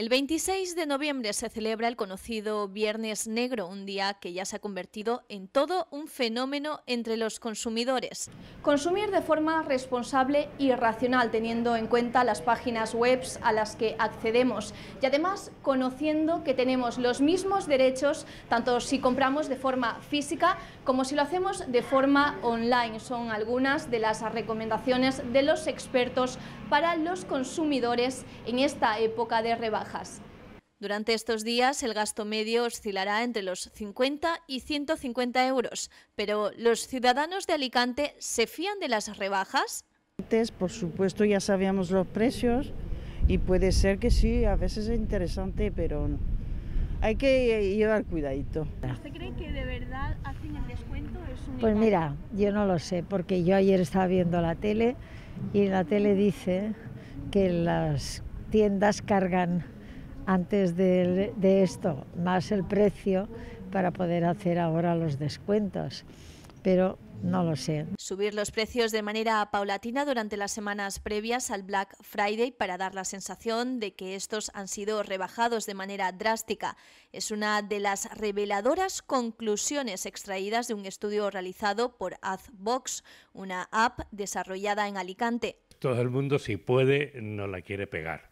El 26 de noviembre se celebra el conocido Viernes Negro, un día que ya se ha convertido en todo un fenómeno entre los consumidores. Consumir de forma responsable y racional, teniendo en cuenta las páginas web a las que accedemos y además conociendo que tenemos los mismos derechos tanto si compramos de forma física como si lo hacemos de forma online. Son algunas de las recomendaciones de los expertos para los consumidores en esta época de rebaja. Durante estos días el gasto medio oscilará entre los 50 y 150 euros, pero ¿los ciudadanos de Alicante se fían de las rebajas? Antes, por supuesto, ya sabíamos los precios y puede ser que sí, a veces es interesante, pero hay que llevar cuidadito. ¿Usted cree que de verdad hacen el descuento? pues mira, yo no lo sé, porque yo ayer estaba viendo la tele y la tele dice que las tiendas cargan antes de, esto, más el precio para poder hacer ahora los descuentos. Pero no lo sé. Subir los precios de manera paulatina durante las semanas previas al Black Friday para dar la sensación de que estos han sido rebajados de manera drástica es una de las reveladoras conclusiones extraídas de un estudio realizado por Azbox, una app desarrollada en Alicante. Todo el mundo, si puede, no la quiere pegar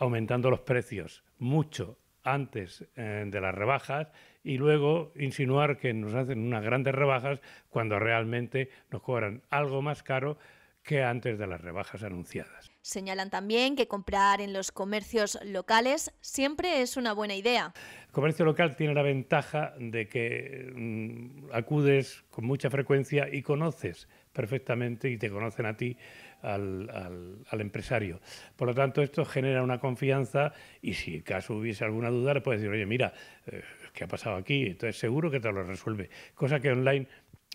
aumentando los precios mucho antes eh, de las rebajas y luego insinuar que nos hacen unas grandes rebajas cuando realmente nos cobran algo más caro que antes de las rebajas anunciadas. Señalan también que comprar en los comercios locales siempre es una buena idea. El comercio local tiene la ventaja de que mm, acudes con mucha frecuencia y conoces perfectamente y te conocen a ti, al, al, empresario. Por lo tanto, esto genera una confianza y si en caso hubiese alguna duda, le puedes decir, oye, mira, eh, ¿qué ha pasado aquí? Entonces, seguro que te lo resuelve. Cosa que online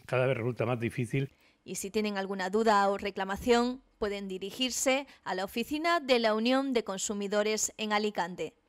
cada vez resulta más difícil. Y si tienen alguna duda o reclamación, pueden dirigirse a la oficina de la Unión de Consumidores en Alicante.